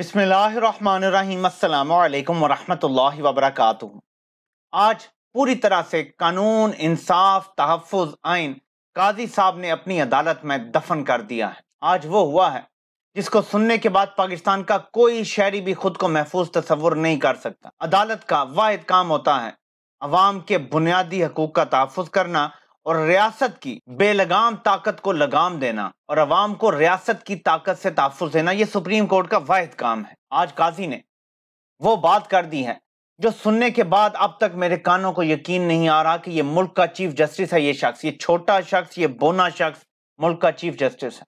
बसमिलकुम वरहमल वबरक आज पूरी तरह से कानून इंसाफ तहफ़ आइन काजी साहब ने अपनी अदालत में दफन कर दिया है आज वो हुआ है जिसको सुनने के बाद पाकिस्तान का कोई शहरी भी खुद को महफूज तस्वुर नहीं कर सकता अदालत का वाद काम होता है अवाम के बुनियादी हकूक़ का तहफ़ करना और रियासत की बेलगाम ताकत को लगाम देना और अवाम को रियासत की ताकत से तहफ़ देना यह सुप्रीम कोर्ट का वाहिद काम है आज काजी ने वो बात कर दी है जो सुनने के बाद अब तक मेरे कानों को यकीन नहीं आ रहा कि ये मुल्क का चीफ जस्टिस है ये शख्स ये छोटा शख्स ये बोना शख्स मुल्क का चीफ जस्टिस है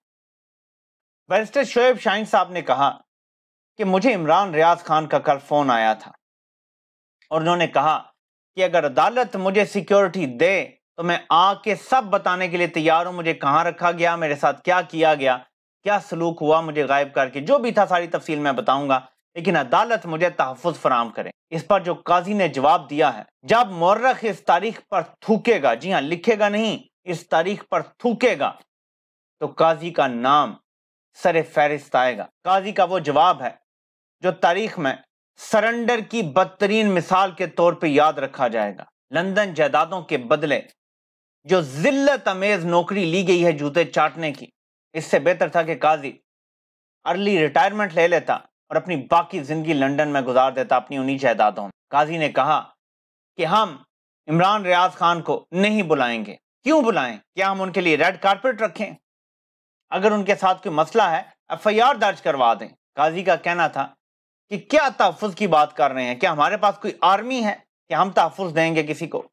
बैरिस्टर शोएब शाहिंग साहब ने कहा कि मुझे इमरान रियाज खान का कल फ़ोन आया था और उन्होंने कहा कि अगर अदालत मुझे सिक्योरिटी दे तो मैं आके सब बताने के लिए तैयार हूं मुझे कहाँ रखा गया मेरे साथ क्या किया गया क्या सलूक हुआ मुझे गायब करके जो भी था सारी तफसील मैं बताऊंगा लेकिन अदालत मुझे तहफ़ फराम करे इस पर जो काजी ने जवाब दिया है जब मौरख इस तारीख पर थूकेगा जी हाँ लिखेगा नहीं इस तारीख पर थूकेगा तो काजी का नाम सर फहरिस्त आएगा काजी का वो जवाब है जो तारीख में सरेंडर की बदतरीन मिसाल के तौर पर याद रखा जाएगा लंदन जायदादों के बदले जो जिल्लत अमेज नौकरी ली गई है जूते चाटने की इससे बेहतर था कि काजी अर्ली रिटायरमेंट ले लेता और अपनी बाकी जिंदगी लंदन में गुजार देता अपनी उन्हीं जायदादों में काजी ने कहा कि हम इमरान रियाज खान को नहीं बुलाएंगे क्यों बुलाएं क्या हम उनके लिए रेड कारपेट रखें अगर उनके साथ कोई मसला है एफ आई आर दर्ज करवा दें काजी का कहना था कि क्या तहफ़ की बात कर रहे हैं क्या हमारे पास कोई आर्मी है कि हम तहफ़ देंगे किसी को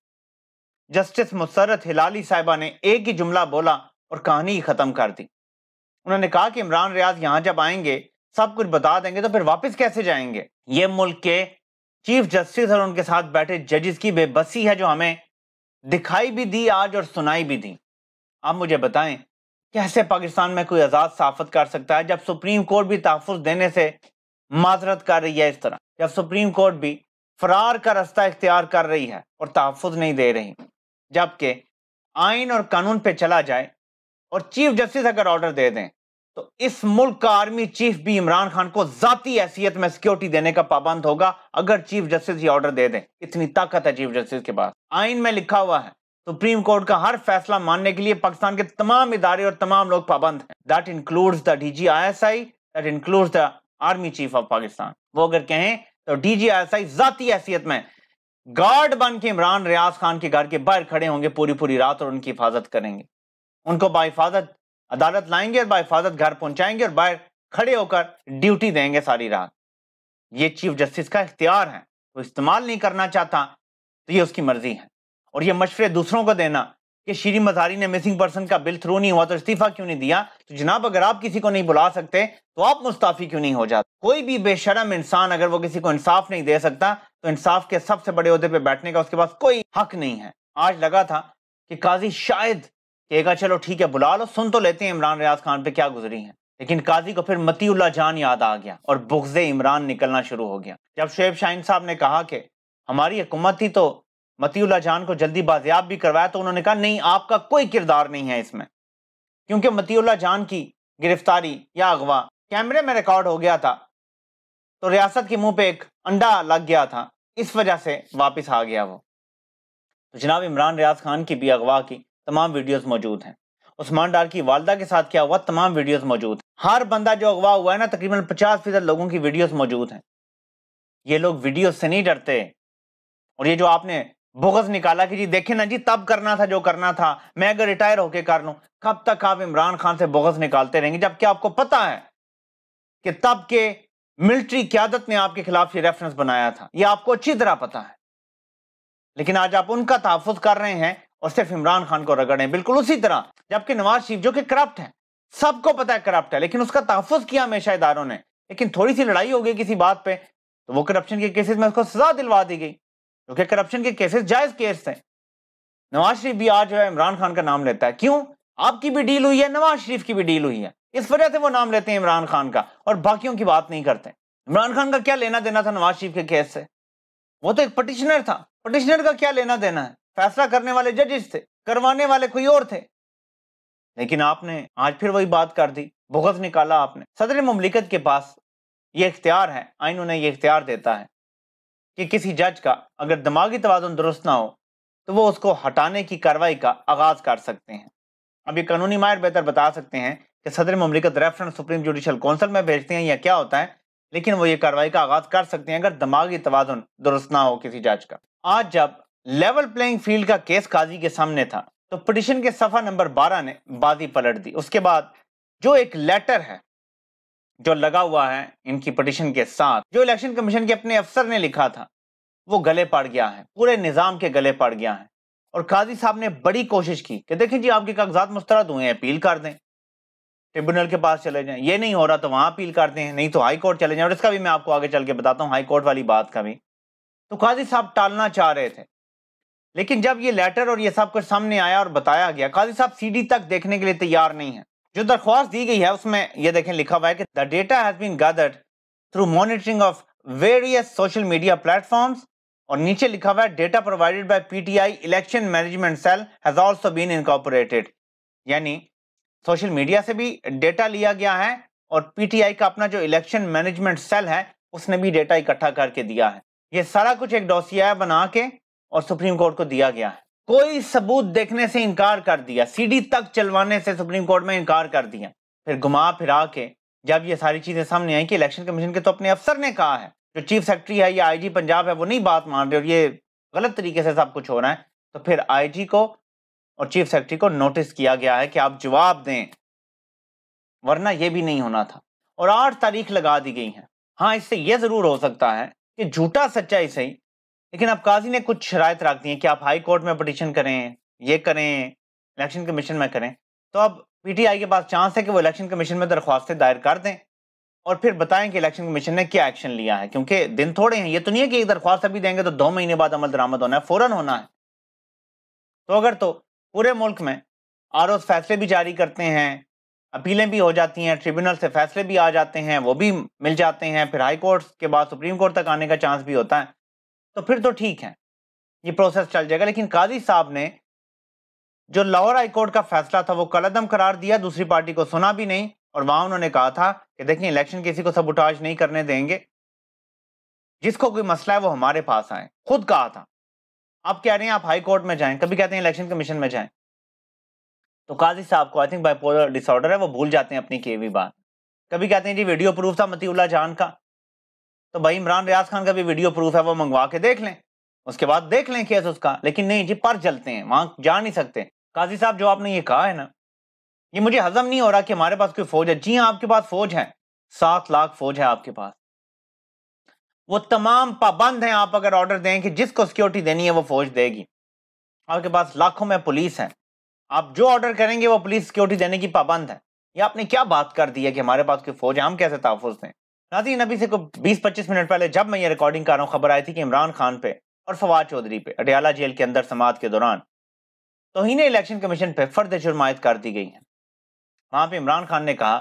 जस्टिस मुसरत हिलाली साहिबा ने एक ही जुमला बोला और कहानी ही ख़त्म कर दी उन्होंने कहा कि इमरान रियाज यहाँ जब आएंगे सब कुछ बता देंगे तो फिर वापस कैसे जाएंगे ये मुल्क के चीफ जस्टिस और उनके साथ बैठे जजेस की बेबसी है जो हमें दिखाई भी दी आज और सुनाई भी दी आप मुझे बताएं कैसे पाकिस्तान में कोई आज़ाद साफत कर सकता है जब सुप्रीम कोर्ट भी तहफ़ देने से माजरत कर रही है इस तरह जब सुप्रीम कोर्ट भी फरार का रास्ता इख्तियार कर रही है और तहफ़ नहीं दे रही जबकि आइन और कानून पे चला जाए और चीफ जस्टिस अगर ऑर्डर दे दें तो इस मुल्क का आर्मी चीफ भी इमरान खान को जाती हैसियत में सिक्योरिटी देने का पाबंद होगा अगर चीफ जस्टिस ये ऑर्डर दे दें इतनी ताकत है चीफ जस्टिस के पास आइन में लिखा हुआ है सुप्रीम कोर्ट का हर फैसला मानने के लिए पाकिस्तान के तमाम इदारे और तमाम लोग पाबंद हैं that includes the DG ISI that includes the army chief of Pakistan वो अगर कहें तो डीजी आईएसआई जाती हैसियत में गार्ड बन के इमरान रियाज खान के घर के बाहर खड़े होंगे पूरी पूरी रात और उनकी हिफाजत करेंगे उनको बाहिफाजत अदालत लाएंगे और बाहिफाजत घर पहुंचाएंगे और बाहर खड़े होकर ड्यूटी देंगे सारी रात ये चीफ जस्टिस का इख्तियार है तो इस्तेमाल नहीं करना चाहता तो ये उसकी मर्जी है और ये मशवरे दूसरों को देना कि श्री मजारी ने मिसिंग पर्सन का बिल थ्रू नहीं हुआ तो इस्तीफा क्यों नहीं दिया तो जनाब अगर आप किसी को नहीं बुला सकते तो आप मुस्ताफी क्यों नहीं हो जाते कोई भी बेशरम इंसान अगर वो किसी को इंसाफ नहीं दे सकता तो इंसाफ के सबसे बड़े अहदे पे बैठने का उसके पास कोई हक नहीं है आज लगा था कि काजी शायद कहेगा चलो ठीक है बुला लो सुन तो लेते हैं इमरान रियाज खान पे क्या गुजरी है लेकिन काजी को फिर मतीउल्ला जान याद आ गया और बुगजे इमरान निकलना शुरू हो गया जब शेब शाहिन साहब ने कहा कि हमारी हुकूमत ही तो मतीउल्ला जान को जल्दी बाजियाब भी करवाया तो उन्होंने कहा नहीं आपका कोई किरदार नहीं है इसमें क्योंकि मतीउल्ला जान की गिरफ्तारी या अगवा कैमरे में रिकॉर्ड हो गया था तो रियासत के मुंह पे एक अंडा लग गया था इस वजह से वापस आ गया वो तो जनाब इमरान रियाज खान की भी अगवा की तमाम वीडियोस मौजूद हैं उस्मान डार की वालदा के साथ क्या हुआ तमाम वीडियोस मौजूद हैं हर बंदा जो अगवा हुआ है ना तकरीबन पचास फीसद लोगों की वीडियोस मौजूद हैं ये लोग वीडियो से नहीं डरते और ये जो आपने बुगज निकाला कि जी देखे ना जी तब करना था जो करना था मैं अगर रिटायर होके कर लूँ कब तक आप इमरान खान से बुगज निकालते रहेंगे जबकि आपको पता है कि तब के मिलिट्री क्यादत ने आपके खिलाफ ये रेफरेंस बनाया था यह आपको अच्छी तरह पता है लेकिन आज आप उनका तहफुज कर रहे हैं और सिर्फ इमरान खान को रगड़े हैं बिल्कुल उसी तरह जबकि नवाज शरीफ जो कि करप्ट है सबको पता है करप्ट है लेकिन उसका तहफुज किया हमेशा इदारों ने लेकिन थोड़ी सी लड़ाई हो गई किसी बात पे तो वो करप्शन के केसेस में उसको सजा दिलवा दी गई क्योंकि करप्शन के केसेस जायज केस थे नवाज शरीफ भी आज जो है इमरान खान का नाम लेता है क्यों आपकी भी डील हुई है नवाज शरीफ की भी डील हुई है इस वजह से वो नाम लेते हैं इमरान खान का और बाकियों की बात नहीं करते इमरान खान का क्या लेना देना था नवाज शरीफ के केस से वो तो एक पटिशनर था पटिशनर का क्या लेना देना है फैसला करने वाले जजेस थे करवाने वाले कोई और थे लेकिन आपने आज फिर वही बात कर दी भुगत निकाला आपने सदर ममलिकत के पास ये इख्तियार है आइन उन्हें ये इख्तियार देता है कि किसी जज का अगर दिमागी तोजन दुरुस्त ना हो तो वो उसको हटाने की कार्रवाई का आगाज़ कर सकते हैं अब ये कानूनी माहिर बेहतर बता सकते हैं कि सदर ममलिकत रेफरेंस सुप्रीम जुडिशल कौंसिल में भेजते हैं या क्या होता है लेकिन वो ये कार्रवाई का आगाज कर सकते हैं अगर दिमागी तोजुन दुरुस्त ना हो किसी जज का आज जब लेवल प्लेइंग फील्ड का केस काजी के सामने था तो पटिशन के सफा नंबर बारह ने बाजी पलट दी उसके बाद जो एक लेटर है जो लगा हुआ है इनकी पटिशन के साथ जो इलेक्शन कमीशन के अपने अफसर ने लिखा था वो गले पड़ गया है पूरे निज़ाम के गले पड़ गया है और काजी साहब ने बड़ी कोशिश की कि देखें जी आपके कागजात मुस्तरद हुए हैं अपील कर दें ट्रिब्यूनल के पास चले जाएं ये नहीं हो रहा तो वहाँ अपील करते हैं नहीं तो हाई कोर्ट चले जाएं और इसका भी मैं आपको आगे चल के बताता हूँ हाई कोर्ट वाली बात का भी तो काजी साहब टालना चाह रहे थे लेकिन जब ये लेटर और ये सब कुछ सामने आया और बताया गया काजी साहब सीडी तक देखने के लिए तैयार नहीं है जो दरख्वास्त दी गई है उसमें यह देखें लिखा हुआ है कि the data has been gathered through monitoring of various social media platforms और नीचे लिखा हुआ है data provided by PTI election management cell has also been incorporated यानी सोशल मीडिया से भी डेटा लिया गया है और पीटीआई का अपना जो इलेक्शन मैनेजमेंट सेल है उसने भी डेटा इकट्ठा करके दिया है ये सारा कुछ एक डोसिया बना के और सुप्रीम कोर्ट को दिया गया है कोई सबूत देखने से इनकार कर दिया सीडी तक चलवाने से सुप्रीम कोर्ट में इनकार कर दिया फिर घुमा फिरा के जब ये सारी चीजें सामने आई कि इलेक्शन कमीशन के तो अपने अफसर ने कहा है जो चीफ सेक्रेटरी है या आईजी पंजाब है वो नहीं बात मान रहे और ये गलत तरीके से सब कुछ हो रहा है तो फिर आईजी को और चीफ सेक्रेटरी को नोटिस किया गया है कि आप जवाब दें वरना यह भी नहीं होना था और आठ तारीख लगा दी गई है हाँ इससे यह जरूर हो सकता है कि झूठा सच्चाई सही लेकिन अब काजी ने कुछ शराय रख दी है कि आप हाई कोर्ट में पटिशन करें ये करें इलेक्शन कमीशन में करें तो अब पीटीआई के पास चांस है कि वो इलेक्शन कमीशन में दरख्वास्तें दायर कर दें और फिर बताएं कि इलेक्शन कमीशन ने क्या एक्शन लिया है क्योंकि दिन थोड़े हैं ये तो नहीं है कि एक दरख्वास्त अभी देंगे तो दो महीने बाद अमल दरामद होना है फौरन होना है तो अगर तो पूरे मुल्क में आर फैसले भी जारी करते हैं अपीलें भी हो जाती हैं ट्रिब्यूनल से फैसले भी आ जाते हैं वो भी मिल जाते हैं फिर हाई कोर्ट के बाद सुप्रीम कोर्ट तक आने का चांस भी होता है तो फिर तो ठीक है ये प्रोसेस चल जाएगा लेकिन काजी साहब ने जो लाहौर हाई कोर्ट का फैसला था वो कलदम करार दिया दूसरी पार्टी को सुना भी नहीं और वहां उन्होंने कहा था कि देखिए इलेक्शन किसी को सबुटाज नहीं करने देंगे जिसको कोई मसला है वो हमारे पास आए खुद कहा था आप कह रहे हैं आप हाई कोर्ट में जाएं कभी कहते हैं इलेक्शन कमीशन में जाएं तो काजी साहब को आई थिंक बाइपोलर डिसऑर्डर है वो भूल जाते हैं अपनी के भी बात कभी कहते हैं जी वीडियो प्रूफ था मतीउल्ला जान का तो भाई इमरान रियाज खान का भी वीडियो प्रूफ है वो मंगवा के देख लें उसके बाद देख लें केस उसका लेकिन नहीं जी पर जलते हैं वहां जा नहीं सकते काजी साहब जो आपने ये कहा है ना ये मुझे हजम नहीं हो रहा कि हमारे पास कोई फौज है जी हाँ आपके पास फौज है सात लाख फौज है आपके पास वो तमाम पाबंद हैं आप अगर ऑर्डर दें कि जिसको सिक्योरिटी देनी है वो फौज देगी आपके पास लाखों में पुलिस हैं आप जो ऑर्डर करेंगे वो पुलिस सिक्योरिटी देने की पाबंद है ये आपने क्या बात कर दी है कि हमारे पास कोई फौज है हम कैसे तहफुज दें नाजी नबी से कोई बीस पच्चीस मिनट पहले जब मैं ये रिकॉर्डिंग कर रहा हूँ खबर आई थी कि इमरान खान पे और फवाद चौधरी पे अटियाला जेल के अंदर समात के दौरान तो ने इलेक्शन कमीशन पे फर्द जुर्मायत कर दी गई है वहाँ पे इमरान खान ने कहा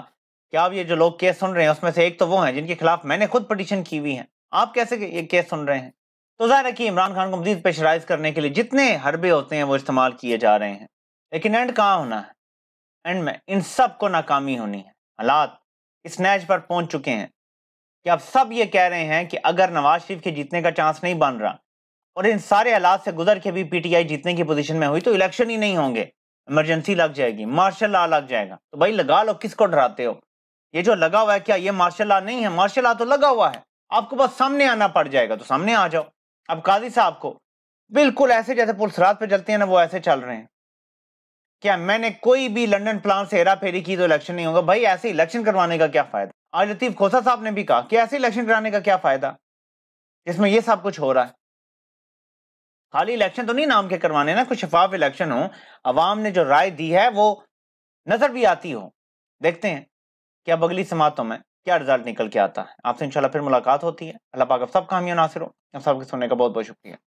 कि आप ये जो लोग केस सुन रहे हैं उसमें से एक तो वो हैं जिनके खिलाफ मैंने खुद पटिशन की हुई है आप कैसे ये केस सुन रहे हैं तो जाहिर है कि इमरान खान को मजीद प्रेशराइज करने के लिए जितने हरबे होते हैं वो इस्तेमाल किए जा रहे हैं लेकिन एंड कहाँ होना है एंड में इन सब को नाकामी होनी है हालात इस नैच पर पहुंच चुके हैं कि आप सब ये कह रहे हैं कि अगर नवाज शरीफ के जीतने का चांस नहीं बन रहा और इन सारे हालात से गुजर के भी पीटीआई जीतने की पोजीशन में हुई तो इलेक्शन ही नहीं होंगे इमरजेंसी लग जाएगी मार्शल लॉ लग जाएगा तो भाई लगा लो किसको डराते हो ये जो लगा हुआ है क्या ये मार्शल लॉ नहीं है मार्शल लॉ तो लगा हुआ है आपको बस सामने आना पड़ जाएगा तो सामने आ जाओ अब काजी साहब को बिल्कुल ऐसे जैसे पुलसरात पे चलते हैं ना वो ऐसे चल रहे हैं क्या मैंने कोई भी लंदन प्लान से हेरा फेरी की तो इलेक्शन नहीं होगा भाई ऐसे इलेक्शन करवाने का क्या फायदा आज लतीफ खोसा साहब ने भी कहा कि ऐसे इलेक्शन कराने का क्या फायदा जिसमें ये सब कुछ हो रहा है खाली इलेक्शन तो नहीं नाम के करवाने ना कुछ शफाफ इलेक्शन हो अवाम ने जो राय दी है वो नजर भी आती हो देखते हैं क्या बगली समातों में क्या रिजल्ट निकल के आता है आपसे इंशाल्लाह फिर मुलाकात होती है अल्लाह पाक अब सब कामयाब नासिर हो आप सबके सुनने का बहुत बहुत शुक्रिया